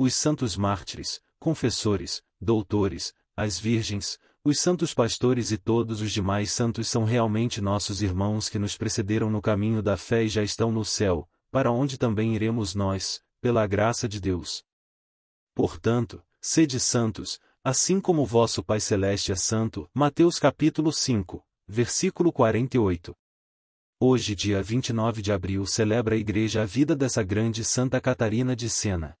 os santos mártires, confessores, doutores, as virgens, os santos pastores e todos os demais santos são realmente nossos irmãos que nos precederam no caminho da fé e já estão no céu, para onde também iremos nós, pela graça de Deus. Portanto, sede santos, assim como vosso Pai Celeste é santo. Mateus capítulo 5, versículo 48. Hoje, dia 29 de abril, celebra a igreja a vida dessa grande Santa Catarina de Sena.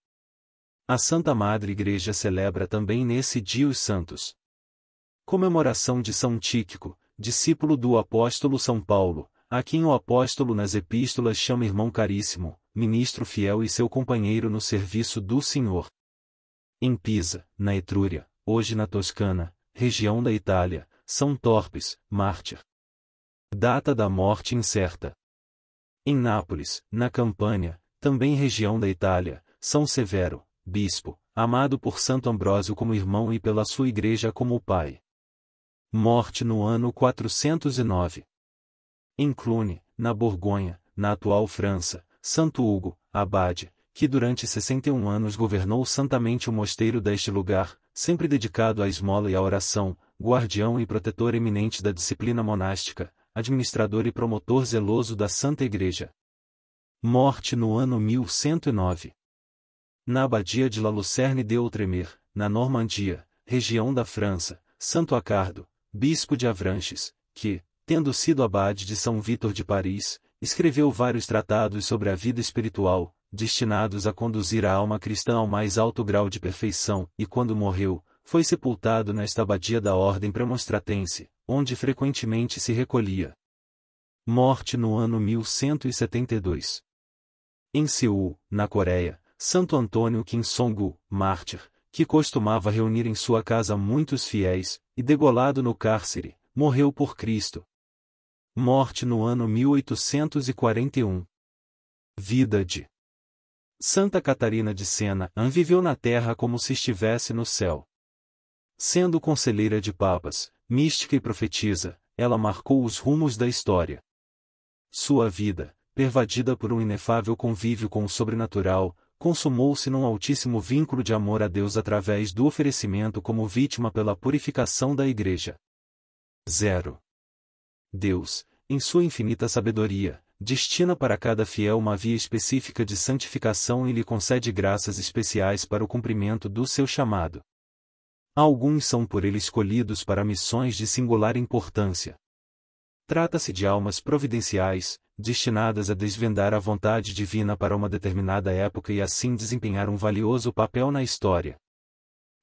A Santa Madre Igreja celebra também nesse dia os santos. Comemoração de São Tíquico, discípulo do apóstolo São Paulo, a quem o apóstolo nas epístolas chama irmão caríssimo, ministro fiel e seu companheiro no serviço do Senhor. Em Pisa, na Etrúria, hoje na Toscana, região da Itália, São Torpes, mártir. Data da morte incerta. Em Nápoles, na Campânia, também região da Itália, São Severo, bispo, amado por Santo Ambrósio como irmão e pela sua igreja como pai. Morte no ano 409. Em Cluny, na Borgonha, na atual França, Santo Hugo, abade, que durante 61 anos governou santamente o mosteiro deste lugar, sempre dedicado à esmola e à oração, guardião e protetor eminente da disciplina monástica, administrador e promotor zeloso da Santa Igreja. Morte no ano 1109 na abadia de La Lucerne deu tremer, na Normandia, região da França, Santo Acardo, bispo de Avranches, que, tendo sido abade de São Vítor de Paris, escreveu vários tratados sobre a vida espiritual, destinados a conduzir a alma cristã ao mais alto grau de perfeição, e quando morreu, foi sepultado nesta abadia da Ordem Premonstratense, onde frequentemente se recolhia. Morte no ano 1172. Em Seul, na Coreia, Santo Antônio Kinsongu, mártir, que costumava reunir em sua casa muitos fiéis, e degolado no cárcere, morreu por Cristo. Morte no ano 1841. Vida de Santa Catarina de Sena viveu na terra como se estivesse no céu. Sendo conselheira de papas, mística e profetisa, ela marcou os rumos da história. Sua vida, pervadida por um inefável convívio com o sobrenatural, consumou-se num altíssimo vínculo de amor a Deus através do oferecimento como vítima pela purificação da Igreja. 0. Deus, em sua infinita sabedoria, destina para cada fiel uma via específica de santificação e lhe concede graças especiais para o cumprimento do seu chamado. Alguns são por ele escolhidos para missões de singular importância. Trata-se de almas providenciais, destinadas a desvendar a vontade divina para uma determinada época e assim desempenhar um valioso papel na história.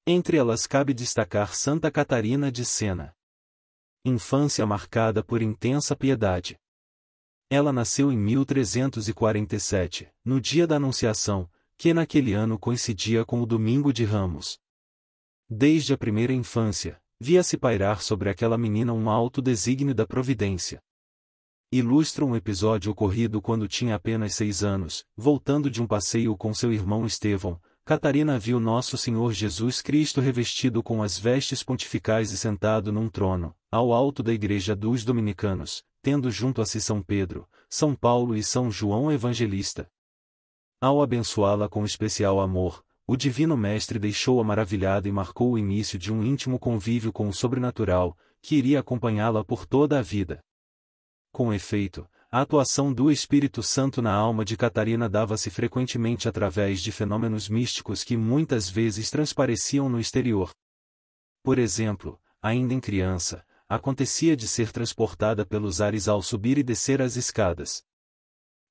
Entre elas cabe destacar Santa Catarina de Sena. Infância marcada por intensa piedade. Ela nasceu em 1347, no dia da Anunciação, que naquele ano coincidia com o Domingo de Ramos. Desde a primeira infância, via-se pairar sobre aquela menina um alto desígnio da providência. Ilustra um episódio ocorrido quando tinha apenas seis anos, voltando de um passeio com seu irmão Estevão, Catarina viu Nosso Senhor Jesus Cristo revestido com as vestes pontificais e sentado num trono, ao alto da igreja dos dominicanos, tendo junto a si São Pedro, São Paulo e São João Evangelista. Ao abençoá-la com especial amor, o Divino Mestre deixou-a maravilhada e marcou o início de um íntimo convívio com o sobrenatural, que iria acompanhá-la por toda a vida. Com efeito, a atuação do Espírito Santo na alma de Catarina dava-se frequentemente através de fenômenos místicos que muitas vezes transpareciam no exterior. Por exemplo, ainda em criança, acontecia de ser transportada pelos ares ao subir e descer as escadas.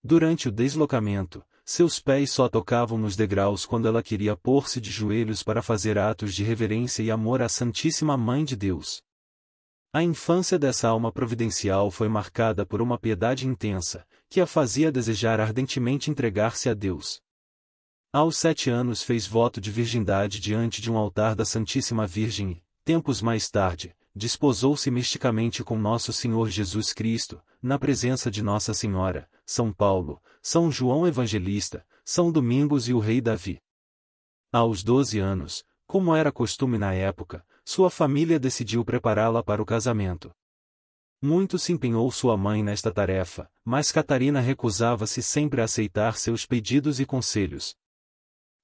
Durante o deslocamento, seus pés só tocavam nos degraus quando ela queria pôr-se de joelhos para fazer atos de reverência e amor à Santíssima Mãe de Deus. A infância dessa alma providencial foi marcada por uma piedade intensa, que a fazia desejar ardentemente entregar-se a Deus. Aos sete anos fez voto de virgindade diante de um altar da Santíssima Virgem e, tempos mais tarde, desposou-se misticamente com Nosso Senhor Jesus Cristo, na presença de Nossa Senhora, São Paulo, São João Evangelista, São Domingos e o Rei Davi. Aos doze anos, como era costume na época, sua família decidiu prepará-la para o casamento. Muito se empenhou sua mãe nesta tarefa, mas Catarina recusava-se sempre a aceitar seus pedidos e conselhos.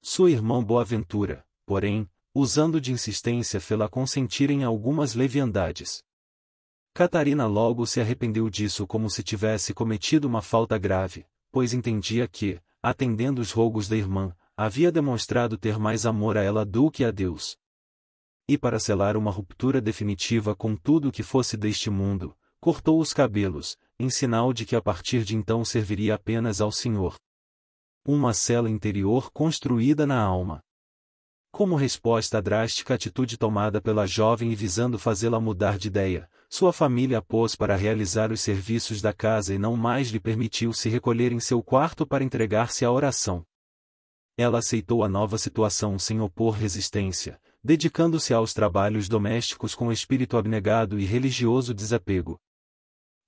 Sua irmã Boaventura, porém, usando de insistência fê-la consentir em algumas leviandades. Catarina logo se arrependeu disso como se tivesse cometido uma falta grave, pois entendia que, atendendo os rogos da irmã, havia demonstrado ter mais amor a ela do que a Deus e para selar uma ruptura definitiva com tudo o que fosse deste mundo, cortou os cabelos, em sinal de que a partir de então serviria apenas ao Senhor. Uma cela interior construída na alma. Como resposta à drástica atitude tomada pela jovem e visando fazê-la mudar de ideia, sua família a pôs para realizar os serviços da casa e não mais lhe permitiu se recolher em seu quarto para entregar-se à oração. Ela aceitou a nova situação sem opor resistência, dedicando-se aos trabalhos domésticos com espírito abnegado e religioso desapego.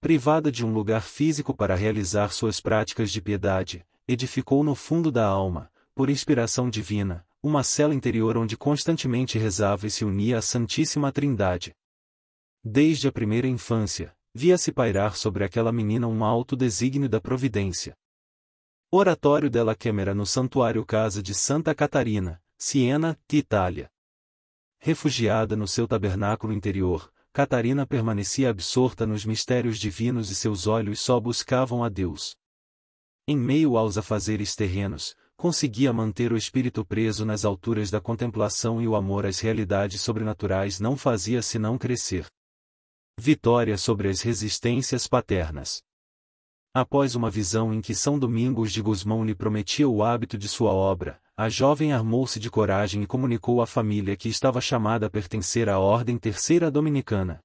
Privada de um lugar físico para realizar suas práticas de piedade, edificou no fundo da alma, por inspiração divina, uma cela interior onde constantemente rezava e se unia à Santíssima Trindade. Desde a primeira infância, via-se pairar sobre aquela menina um alto desígnio da providência. Oratório della Câmara no Santuário Casa de Santa Catarina, Siena, Itália refugiada no seu tabernáculo interior, Catarina permanecia absorta nos mistérios divinos e seus olhos só buscavam a Deus. Em meio aos afazeres terrenos, conseguia manter o espírito preso nas alturas da contemplação e o amor às realidades sobrenaturais não fazia senão crescer. Vitória sobre as resistências paternas. Após uma visão em que São Domingos de Guzmão lhe prometia o hábito de sua obra, a jovem armou-se de coragem e comunicou à família que estava chamada a pertencer à Ordem Terceira Dominicana.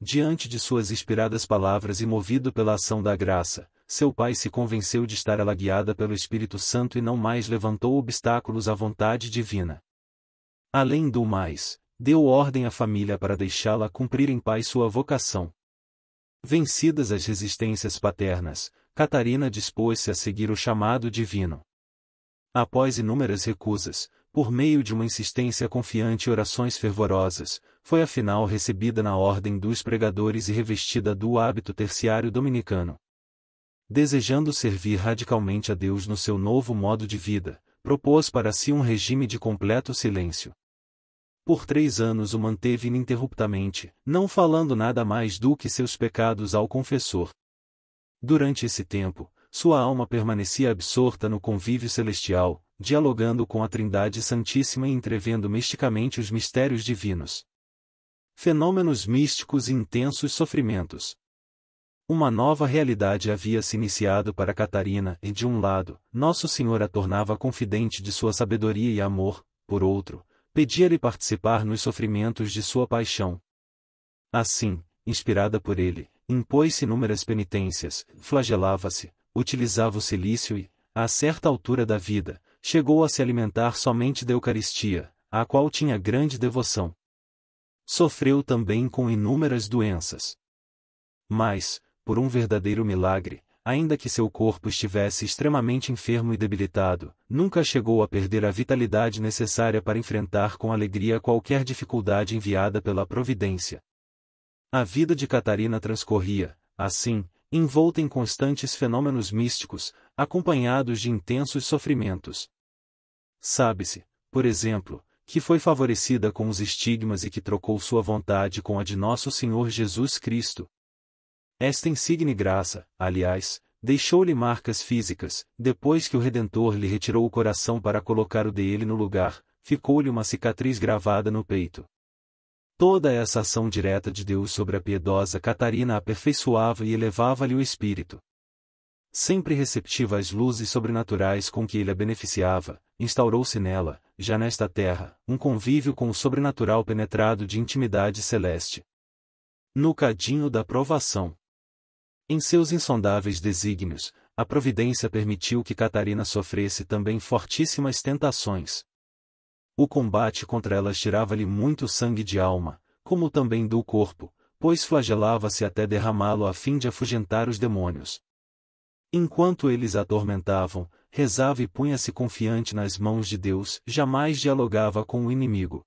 Diante de suas inspiradas palavras e movido pela ação da graça, seu pai se convenceu de estar guiada pelo Espírito Santo e não mais levantou obstáculos à vontade divina. Além do mais, deu ordem à família para deixá-la cumprir em paz sua vocação. Vencidas as resistências paternas, Catarina dispôs-se a seguir o chamado divino. Após inúmeras recusas, por meio de uma insistência confiante e orações fervorosas, foi afinal recebida na Ordem dos Pregadores e revestida do hábito terciário dominicano. Desejando servir radicalmente a Deus no seu novo modo de vida, propôs para si um regime de completo silêncio por três anos o manteve ininterruptamente, não falando nada mais do que seus pecados ao confessor. Durante esse tempo, sua alma permanecia absorta no convívio celestial, dialogando com a Trindade Santíssima e entrevendo misticamente os mistérios divinos. Fenômenos místicos e intensos sofrimentos. Uma nova realidade havia se iniciado para Catarina, e de um lado, Nosso Senhor a tornava confidente de sua sabedoria e amor, por outro, pedia-lhe participar nos sofrimentos de sua paixão. Assim, inspirada por ele, impôs-se inúmeras penitências, flagelava-se, utilizava o silício e, a certa altura da vida, chegou a se alimentar somente da Eucaristia, à qual tinha grande devoção. Sofreu também com inúmeras doenças. Mas, por um verdadeiro milagre, ainda que seu corpo estivesse extremamente enfermo e debilitado, nunca chegou a perder a vitalidade necessária para enfrentar com alegria qualquer dificuldade enviada pela Providência. A vida de Catarina transcorria, assim, envolta em constantes fenômenos místicos, acompanhados de intensos sofrimentos. Sabe-se, por exemplo, que foi favorecida com os estigmas e que trocou sua vontade com a de nosso Senhor Jesus Cristo, esta insigne graça, aliás, deixou-lhe marcas físicas, depois que o Redentor lhe retirou o coração para colocar o dele no lugar, ficou-lhe uma cicatriz gravada no peito. Toda essa ação direta de Deus sobre a piedosa Catarina aperfeiçoava e elevava-lhe o espírito. Sempre receptiva às luzes sobrenaturais com que ele a beneficiava, instaurou-se nela, já nesta terra, um convívio com o sobrenatural penetrado de intimidade celeste. No cadinho da provação, em seus insondáveis desígnios, a providência permitiu que Catarina sofresse também fortíssimas tentações. O combate contra elas tirava-lhe muito sangue de alma, como também do corpo, pois flagelava-se até derramá-lo a fim de afugentar os demônios. Enquanto eles a atormentavam, rezava e punha-se confiante nas mãos de Deus, jamais dialogava com o inimigo.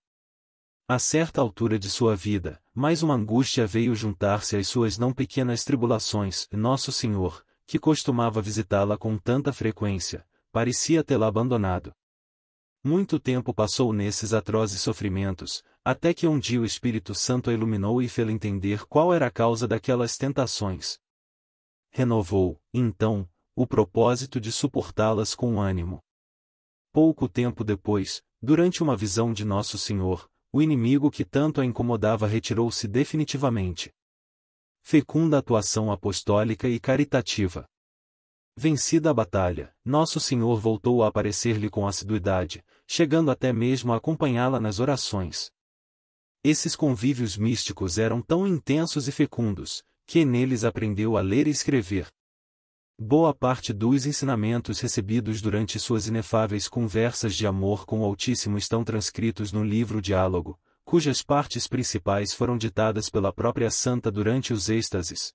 A certa altura de sua vida, mais uma angústia veio juntar-se às suas não pequenas tribulações, Nosso Senhor, que costumava visitá-la com tanta frequência, parecia tê-la abandonado. Muito tempo passou nesses atrozes sofrimentos, até que um dia o Espírito Santo a iluminou e fê-la entender qual era a causa daquelas tentações. Renovou, então, o propósito de suportá-las com ânimo. Pouco tempo depois, durante uma visão de Nosso Senhor, o inimigo que tanto a incomodava retirou-se definitivamente. Fecunda atuação apostólica e caritativa. Vencida a batalha, Nosso Senhor voltou a aparecer-lhe com assiduidade, chegando até mesmo a acompanhá-la nas orações. Esses convívios místicos eram tão intensos e fecundos, que neles aprendeu a ler e escrever, Boa parte dos ensinamentos recebidos durante suas inefáveis conversas de amor com o Altíssimo estão transcritos no livro Diálogo, cujas partes principais foram ditadas pela própria santa durante os êxtases.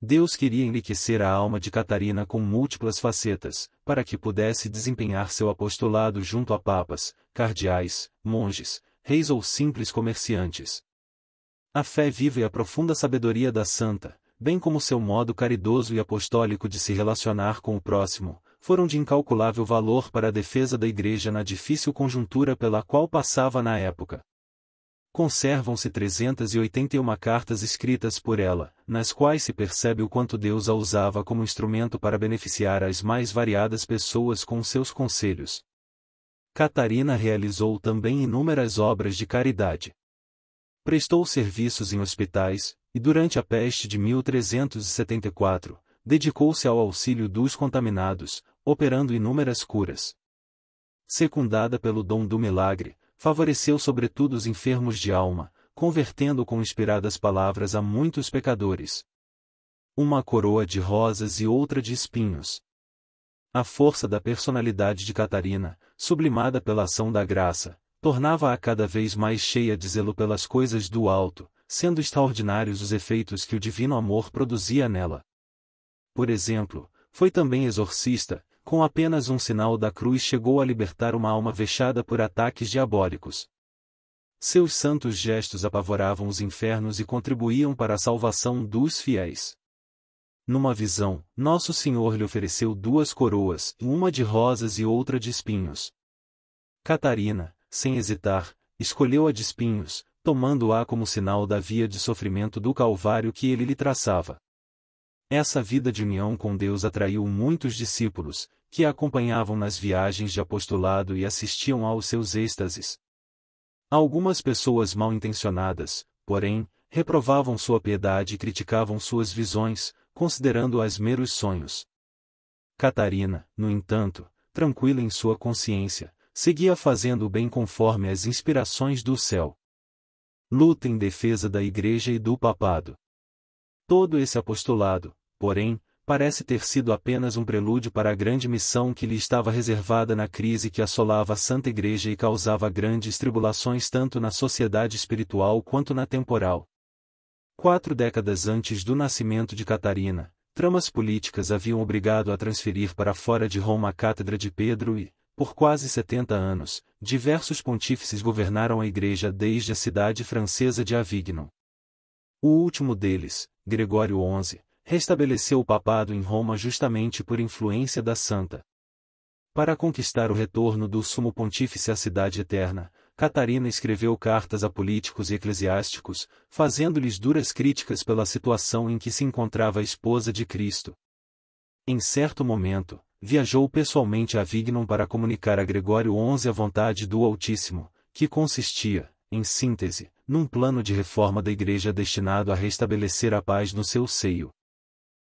Deus queria enriquecer a alma de Catarina com múltiplas facetas, para que pudesse desempenhar seu apostolado junto a papas, cardeais, monges, reis ou simples comerciantes. A fé viva e a profunda sabedoria da santa, bem como seu modo caridoso e apostólico de se relacionar com o próximo, foram de incalculável valor para a defesa da Igreja na difícil conjuntura pela qual passava na época. Conservam-se 381 cartas escritas por ela, nas quais se percebe o quanto Deus a usava como instrumento para beneficiar as mais variadas pessoas com seus conselhos. Catarina realizou também inúmeras obras de caridade prestou serviços em hospitais, e durante a peste de 1374, dedicou-se ao auxílio dos contaminados, operando inúmeras curas. Secundada pelo dom do milagre, favoreceu sobretudo os enfermos de alma, convertendo com inspiradas palavras a muitos pecadores. Uma coroa de rosas e outra de espinhos. A força da personalidade de Catarina, sublimada pela ação da graça, tornava-a cada vez mais cheia de zelo pelas coisas do alto, sendo extraordinários os efeitos que o divino amor produzia nela. Por exemplo, foi também exorcista, com apenas um sinal da cruz chegou a libertar uma alma vexada por ataques diabólicos. Seus santos gestos apavoravam os infernos e contribuíam para a salvação dos fiéis. Numa visão, Nosso Senhor lhe ofereceu duas coroas, uma de rosas e outra de espinhos. Catarina, sem hesitar, escolheu a de espinhos, tomando-a como sinal da via de sofrimento do Calvário que ele lhe traçava. Essa vida de união com Deus atraiu muitos discípulos, que a acompanhavam nas viagens de apostolado e assistiam aos seus êxtases. Algumas pessoas mal intencionadas, porém, reprovavam sua piedade e criticavam suas visões, considerando-as meros sonhos. Catarina, no entanto, tranquila em sua consciência, seguia fazendo o bem conforme as inspirações do céu luta em defesa da Igreja e do Papado. Todo esse apostolado, porém, parece ter sido apenas um prelúdio para a grande missão que lhe estava reservada na crise que assolava a Santa Igreja e causava grandes tribulações tanto na sociedade espiritual quanto na temporal. Quatro décadas antes do nascimento de Catarina, tramas políticas haviam obrigado a transferir para fora de Roma a cátedra de Pedro e, por quase 70 anos, diversos pontífices governaram a Igreja desde a cidade francesa de Avignon. O último deles, Gregório XI, restabeleceu o papado em Roma justamente por influência da santa. Para conquistar o retorno do sumo pontífice à cidade eterna, Catarina escreveu cartas a políticos e eclesiásticos, fazendo-lhes duras críticas pela situação em que se encontrava a esposa de Cristo. Em certo momento, viajou pessoalmente a Vignum para comunicar a Gregório XI a vontade do Altíssimo, que consistia, em síntese, num plano de reforma da Igreja destinado a restabelecer a paz no seu seio.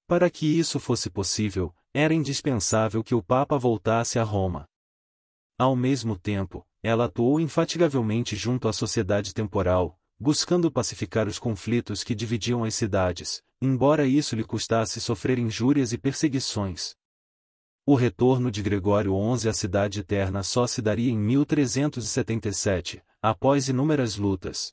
Para que isso fosse possível, era indispensável que o Papa voltasse a Roma. Ao mesmo tempo, ela atuou infatigavelmente junto à sociedade temporal, buscando pacificar os conflitos que dividiam as cidades, embora isso lhe custasse sofrer injúrias e perseguições, o retorno de Gregório XI à Cidade Eterna só se daria em 1377, após inúmeras lutas.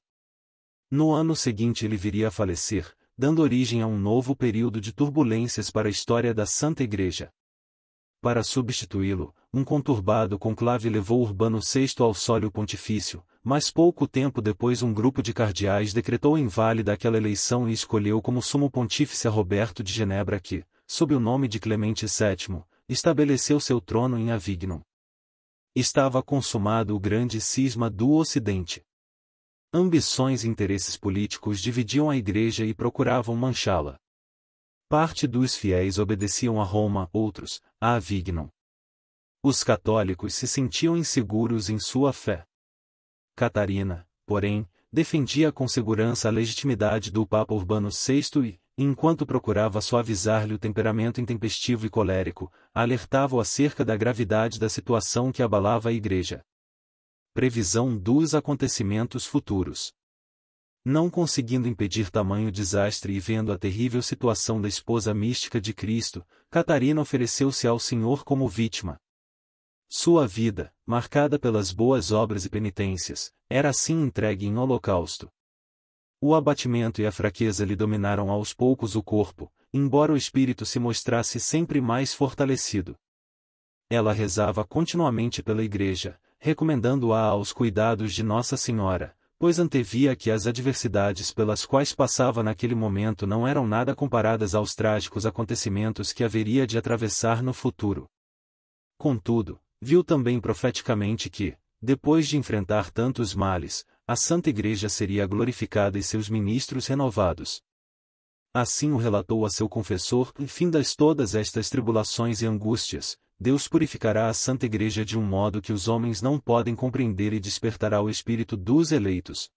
No ano seguinte ele viria a falecer, dando origem a um novo período de turbulências para a história da Santa Igreja. Para substituí-lo, um conturbado conclave levou Urbano VI ao sólio pontifício, mas pouco tempo depois um grupo de cardeais decretou inválida aquela eleição e escolheu como sumo pontífice a Roberto de Genebra que, sob o nome de Clemente VII, estabeleceu seu trono em Avignon. Estava consumado o grande cisma do Ocidente. Ambições e interesses políticos dividiam a igreja e procuravam manchá-la. Parte dos fiéis obedeciam a Roma, outros, a Avignon. Os católicos se sentiam inseguros em sua fé. Catarina, porém, defendia com segurança a legitimidade do Papa Urbano VI e, enquanto procurava suavizar-lhe o temperamento intempestivo e colérico, alertava-o acerca da gravidade da situação que abalava a igreja. Previsão dos acontecimentos futuros. Não conseguindo impedir tamanho desastre e vendo a terrível situação da esposa mística de Cristo, Catarina ofereceu-se ao Senhor como vítima. Sua vida, marcada pelas boas obras e penitências, era assim entregue em holocausto. O abatimento e a fraqueza lhe dominaram aos poucos o corpo, embora o espírito se mostrasse sempre mais fortalecido. Ela rezava continuamente pela igreja, recomendando-a aos cuidados de Nossa Senhora, pois antevia que as adversidades pelas quais passava naquele momento não eram nada comparadas aos trágicos acontecimentos que haveria de atravessar no futuro. Contudo, viu também profeticamente que, depois de enfrentar tantos males, a Santa Igreja seria glorificada e seus ministros renovados. Assim o relatou a seu confessor, fim das todas estas tribulações e angústias, Deus purificará a Santa Igreja de um modo que os homens não podem compreender e despertará o espírito dos eleitos.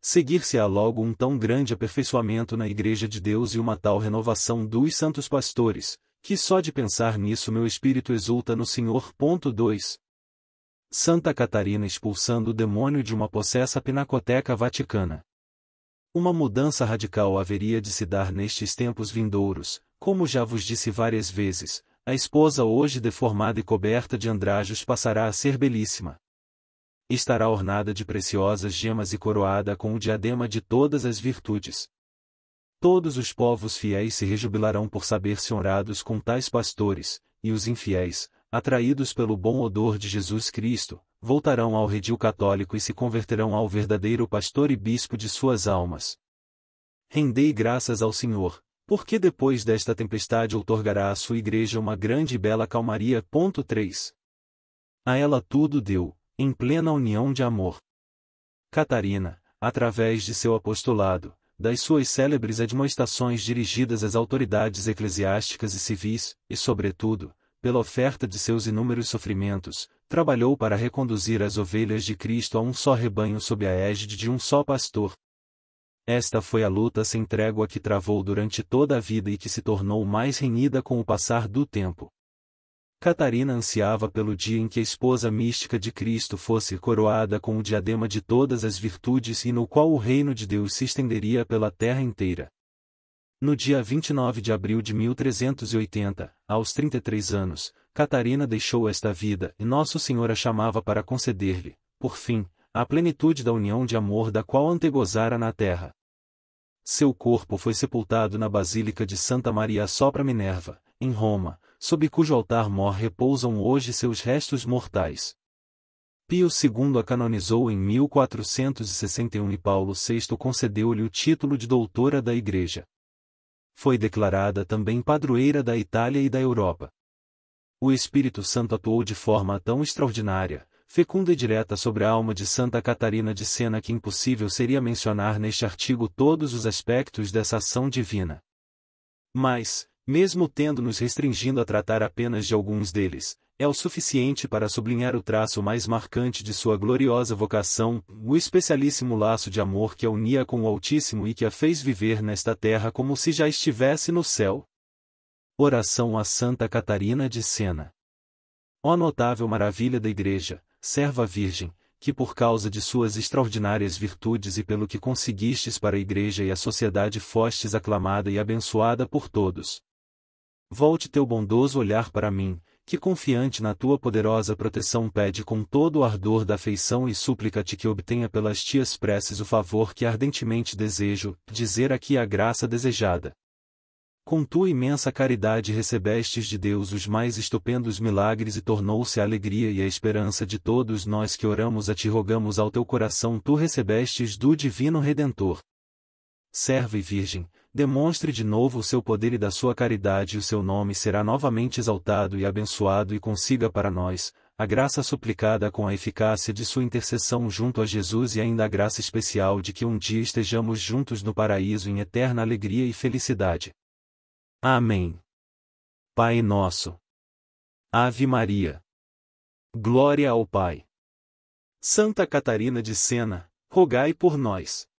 Seguir-se-á logo um tão grande aperfeiçoamento na Igreja de Deus e uma tal renovação dos santos pastores, que só de pensar nisso meu espírito exulta no Senhor. 2. Santa Catarina expulsando o demônio de uma possessa pinacoteca vaticana. Uma mudança radical haveria de se dar nestes tempos vindouros, como já vos disse várias vezes, a esposa hoje deformada e coberta de andrajos passará a ser belíssima. Estará ornada de preciosas gemas e coroada com o diadema de todas as virtudes. Todos os povos fiéis se rejubilarão por saber-se honrados com tais pastores, e os infiéis, atraídos pelo bom odor de Jesus Cristo, voltarão ao redil católico e se converterão ao verdadeiro pastor e bispo de suas almas. Rendei graças ao Senhor, porque depois desta tempestade outorgará à sua igreja uma grande e bela calmaria. 3. A ela tudo deu, em plena união de amor. Catarina, através de seu apostolado, das suas célebres admoestações dirigidas às autoridades eclesiásticas e civis, e sobretudo, pela oferta de seus inúmeros sofrimentos, trabalhou para reconduzir as ovelhas de Cristo a um só rebanho sob a égide de um só pastor. Esta foi a luta sem trégua que travou durante toda a vida e que se tornou mais renhida com o passar do tempo. Catarina ansiava pelo dia em que a esposa mística de Cristo fosse coroada com o diadema de todas as virtudes e no qual o reino de Deus se estenderia pela terra inteira. No dia 29 de abril de 1380, aos 33 anos, Catarina deixou esta vida e Nosso Senhor a chamava para conceder-lhe, por fim, a plenitude da união de amor da qual antegozara na terra. Seu corpo foi sepultado na Basílica de Santa Maria Sopra Minerva, em Roma, sob cujo altar mor repousam hoje seus restos mortais. Pio II a canonizou em 1461 e Paulo VI concedeu-lhe o título de Doutora da Igreja foi declarada também padroeira da Itália e da Europa. O Espírito Santo atuou de forma tão extraordinária, fecunda e direta sobre a alma de Santa Catarina de Sena que impossível seria mencionar neste artigo todos os aspectos dessa ação divina. Mas, mesmo tendo nos restringindo a tratar apenas de alguns deles, é o suficiente para sublinhar o traço mais marcante de sua gloriosa vocação, o especialíssimo laço de amor que a unia com o Altíssimo e que a fez viver nesta terra como se já estivesse no céu. Oração a Santa Catarina de Sena. Ó notável maravilha da Igreja, serva virgem, que por causa de suas extraordinárias virtudes e pelo que conseguistes para a Igreja e a sociedade fostes aclamada e abençoada por todos. Volte teu bondoso olhar para mim, que confiante na tua poderosa proteção pede com todo o ardor da afeição e súplica-te que obtenha pelas tias preces o favor que ardentemente desejo, dizer aqui a graça desejada. Com tua imensa caridade recebestes de Deus os mais estupendos milagres e tornou-se a alegria e a esperança de todos nós que oramos a ti rogamos ao teu coração tu recebestes do Divino Redentor. Serva e Virgem, demonstre de novo o seu poder e da sua caridade e o seu nome será novamente exaltado e abençoado e consiga para nós, a graça suplicada com a eficácia de sua intercessão junto a Jesus e ainda a graça especial de que um dia estejamos juntos no paraíso em eterna alegria e felicidade. Amém. Pai nosso. Ave Maria. Glória ao Pai. Santa Catarina de Sena, rogai por nós.